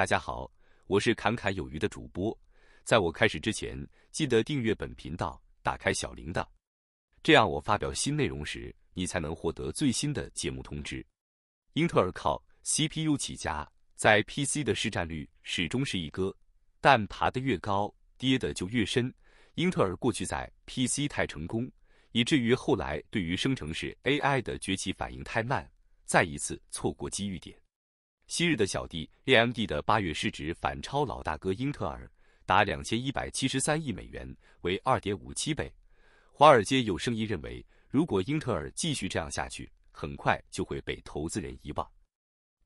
大家好，我是侃侃有余的主播。在我开始之前，记得订阅本频道，打开小铃铛，这样我发表新内容时，你才能获得最新的节目通知。英特尔靠 CPU 起家，在 PC 的市占率始终是一哥，但爬得越高，跌的就越深。英特尔过去在 PC 太成功，以至于后来对于生成式 AI 的崛起反应太慢，再一次错过机遇点。昔日的小弟 AMD 的八月市值反超老大哥英特尔，达两千一百七十三亿美元，为二点五七倍。华尔街有声音认为，如果英特尔继续这样下去，很快就会被投资人遗忘。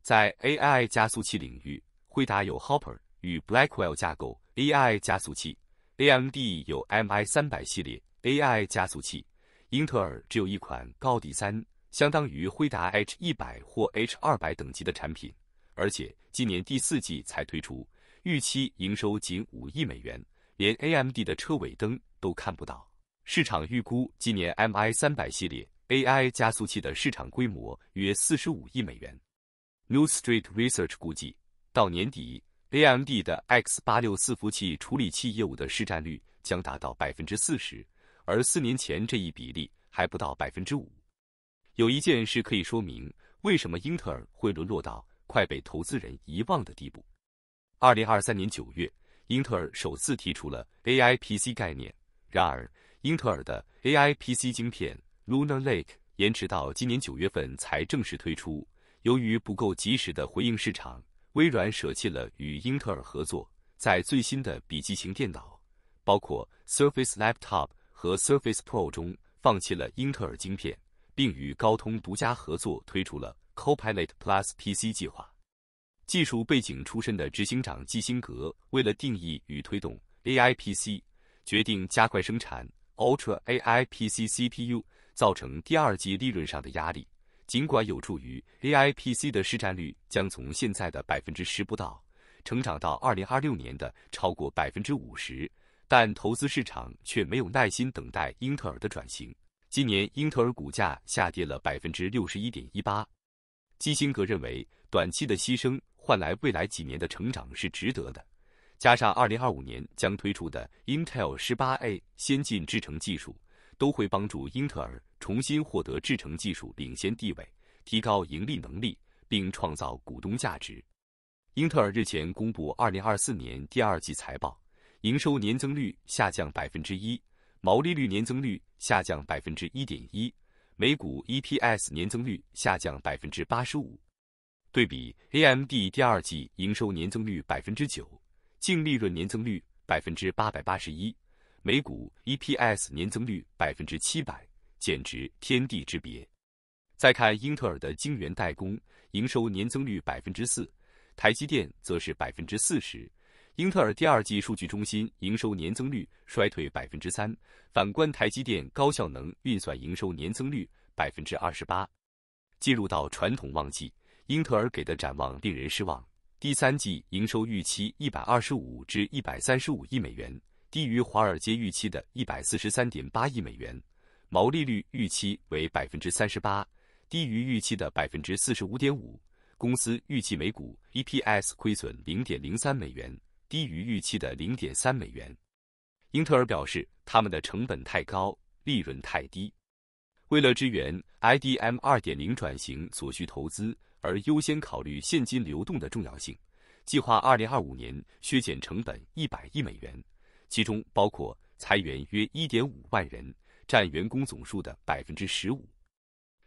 在 AI 加速器领域，辉达有 Hopper 与 Blackwell 架构 AI 加速器，AMD 有 MI 三百系列 AI 加速器，英特尔只有一款高低三，相当于辉达 H 一百或 H 二百等级的产品。而且今年第四季才推出，预期营收仅五亿美元，连 AMD 的车尾灯都看不到。市场预估今年 MI 三百系列 AI 加速器的市场规模约四十五亿美元。New Street Research 估计，到年底 AMD 的 X 八六四服器处理器业务的市占率将达到百分之四十，而四年前这一比例还不到百分之五。有一件事可以说明为什么英特尔会沦落到。快被投资人遗忘的地步。二零二三年九月，英特尔首次提出了 AI PC 概念。然而，英特尔的 AI PC 晶片 Lunar Lake 延迟到今年九月份才正式推出。由于不够及时的回应市场，微软舍弃了与英特尔合作，在最新的笔记型电脑，包括 Surface Laptop 和 Surface Pro 中，放弃了英特尔晶片，并与高通独家合作推出了。Copilot Plus PC 计划，技术背景出身的执行长基辛格，为了定义与推动 AI PC，决定加快生产 Ultra AI PC CPU，造成第二季利润上的压力。尽管有助于 AI PC 的市占率将从现在的百分之十不到，成长到二零二六年的超过百分之五十，但投资市场却没有耐心等待英特尔的转型。今年英特尔股价下跌了百分之六十一点一八。基辛格认为，短期的牺牲换来未来几年的成长是值得的。加上2025年将推出的 Intel 18A 先进制程技术，都会帮助英特尔重新获得制程技术领先地位，提高盈利能力，并创造股东价值。英特尔日前公布2024年第二季财报，营收年增率下降百分之一，毛利率年增率下降百分之一点一。每股 EPS 年增率下降百分之八十五，对比 AMD 第二季营收年增率百分之九，净利润年增率百分之八百八十一，每股 EPS 年增率百分之七百，简直天地之别。再看英特尔的晶圆代工，营收年增率百分之四，台积电则是百分之四十。英特尔第二季数据中心营收年增率衰退百分之三，反观台积电高效能运算营收年增率百分之二十八。进入到传统旺季，英特尔给的展望令人失望。第三季营收预期一百二十五至一百三十五亿美元，低于华尔街预期的一百四十三点八亿美元，毛利率预期为百分之三十八，低于预期的百分之四十五点五。公司预计每股 EPS 亏损零点零三美元。低于预期的零点三美元。英特尔表示，他们的成本太高，利润太低。为了支援 IDM 2.0转型所需投资，而优先考虑现金流动的重要性，计划2025年削减成本100亿美元，其中包括裁员约1.5万人，占员工总数的15%。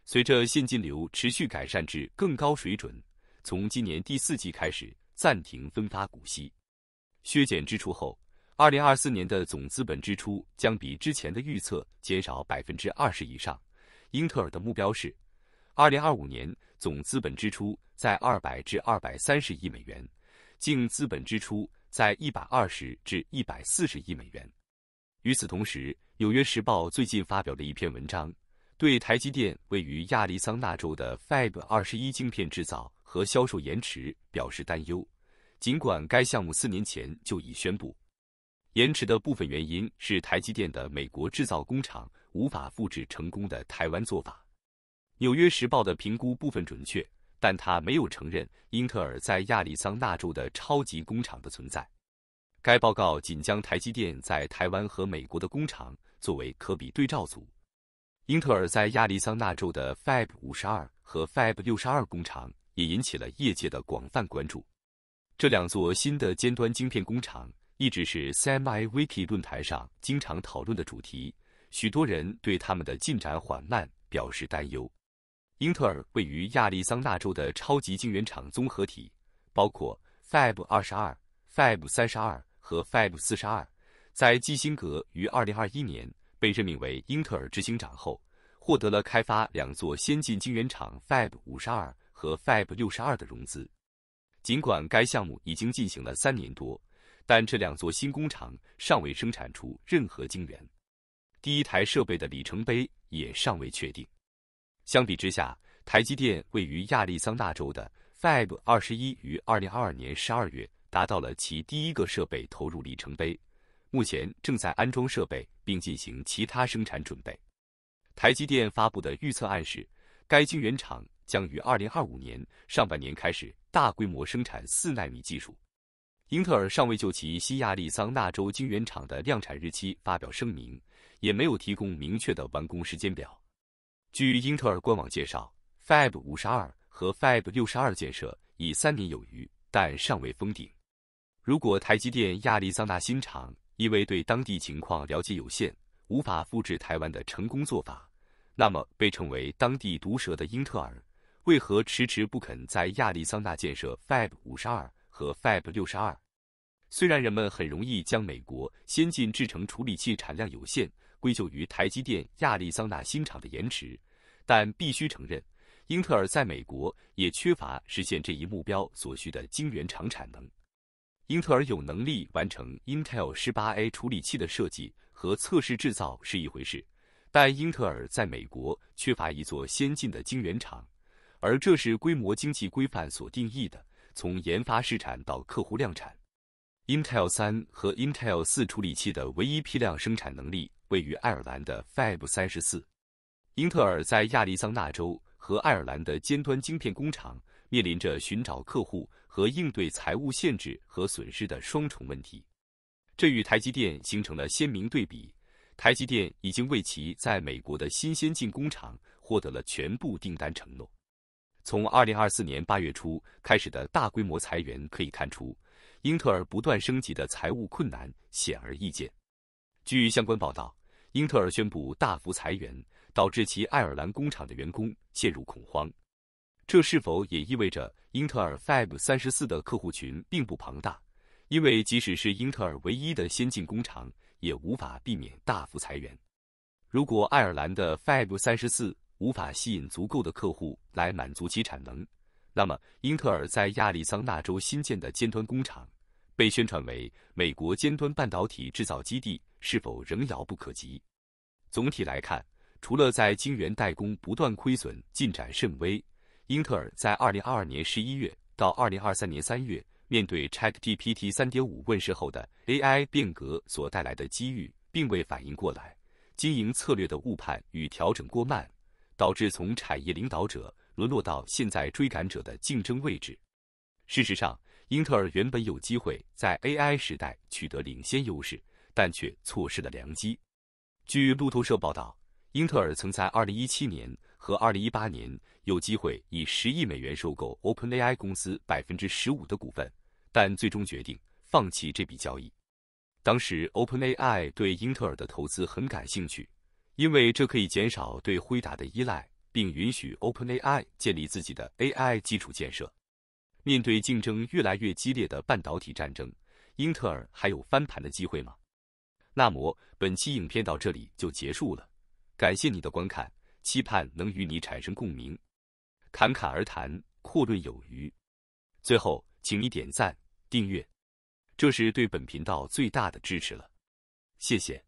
随着现金流持续改善至更高水准，从今年第四季开始暂停分发股息。削减支出后，2024年的总资本支出将比之前的预测减少20%以上。英特尔的目标是，2025年总资本支出在200二230亿美元，净资本支出在120至140亿美元。与此同时，《纽约时报》最近发表了一篇文章，对台积电位于亚利桑那州的 Fab 21晶片制造和销售延迟表示担忧。尽管该项目四年前就已宣布，延迟的部分原因是台积电的美国制造工厂无法复制成功的台湾做法。《纽约时报》的评估部分准确，但他没有承认英特尔在亚利桑那州的超级工厂的存在。该报告仅将台积电在台湾和美国的工厂作为可比对照组。英特尔在亚利桑那州的 Fab 五十二和 Fab 六十二工厂也引起了业界的广泛关注。这两座新的尖端晶片工厂一直是 CMI w i k i y 论坛上经常讨论的主题。许多人对他们的进展缓慢表示担忧。英特尔位于亚利桑那州的超级晶圆厂综合体，包括 Fab 22、Fab 32和 Fab 42，在基辛格于2021年被任命为英特尔执行长后，获得了开发两座先进晶圆厂 Fab 52和 Fab 62的融资。尽管该项目已经进行了三年多，但这两座新工厂尚未生产出任何晶圆，第一台设备的里程碑也尚未确定。相比之下，台积电位于亚利桑那州的 Fab 二十一于二零二二年十二月达到了其第一个设备投入里程碑，目前正在安装设备并进行其他生产准备。台积电发布的预测暗示，该晶圆厂将于二零二五年上半年开始。大规模生产四纳米技术，英特尔尚未就其新亚利桑那州晶圆厂的量产日期发表声明，也没有提供明确的完工时间表。据英特尔官网介绍，Fab 52和 Fab 62建设已三年有余，但尚未封顶。如果台积电亚利桑那新厂因为对当地情况了解有限，无法复制台湾的成功做法，那么被称为当地毒蛇的英特尔。为何迟迟不肯在亚利桑那建设 Fab 五十二和 Fab 六十二？虽然人们很容易将美国先进制程处理器产量有限归咎于台积电亚利桑那新厂的延迟，但必须承认，英特尔在美国也缺乏实现这一目标所需的晶圆厂产能。英特尔有能力完成 Intel 十八 A 处理器的设计和测试制造是一回事，但英特尔在美国缺乏一座先进的晶圆厂。而这是规模经济规范所定义的，从研发、试产到客户量产。Intel 三和 Intel 四处理器的唯一批量生产能力位于爱尔兰的 Fab 三十四。英特尔在亚利桑那州和爱尔兰的尖端晶片工厂面临着寻找客户和应对财务限制和损失的双重问题。这与台积电形成了鲜明对比。台积电已经为其在美国的新先进工厂获得了全部订单承诺。从二零二四年八月初开始的大规模裁员可以看出，英特尔不断升级的财务困难显而易见。据相关报道，英特尔宣布大幅裁员，导致其爱尔兰工厂的员工陷入恐慌。这是否也意味着英特尔 Fab 三十四的客户群并不庞大？因为即使是英特尔唯一的先进工厂，也无法避免大幅裁员。如果爱尔兰的 Fab 三十四，无法吸引足够的客户来满足其产能，那么英特尔在亚利桑那州新建的尖端工厂被宣传为美国尖端半导体制造基地，是否仍遥不可及？总体来看，除了在晶圆代工不断亏损、进展甚微，英特尔在二零二二年十一月到二零二三年三月，面对 ChatGPT 三点五问世后的 AI 变革所带来的机遇，并未反应过来，经营策略的误判与调整过慢。导致从产业领导者沦落到现在追赶者的竞争位置。事实上，英特尔原本有机会在 AI 时代取得领先优势，但却错失了良机。据路透社报道，英特尔曾在2017年和2018年有机会以十亿美元收购 OpenAI 公司百分之十五的股份，但最终决定放弃这笔交易。当时，OpenAI 对英特尔的投资很感兴趣。因为这可以减少对辉达的依赖，并允许 OpenAI 建立自己的 AI 基础建设。面对竞争越来越激烈的半导体战争，英特尔还有翻盘的机会吗？那么本期影片到这里就结束了，感谢你的观看，期盼能与你产生共鸣。侃侃而谈，阔论有余。最后，请你点赞、订阅，这是对本频道最大的支持了。谢谢。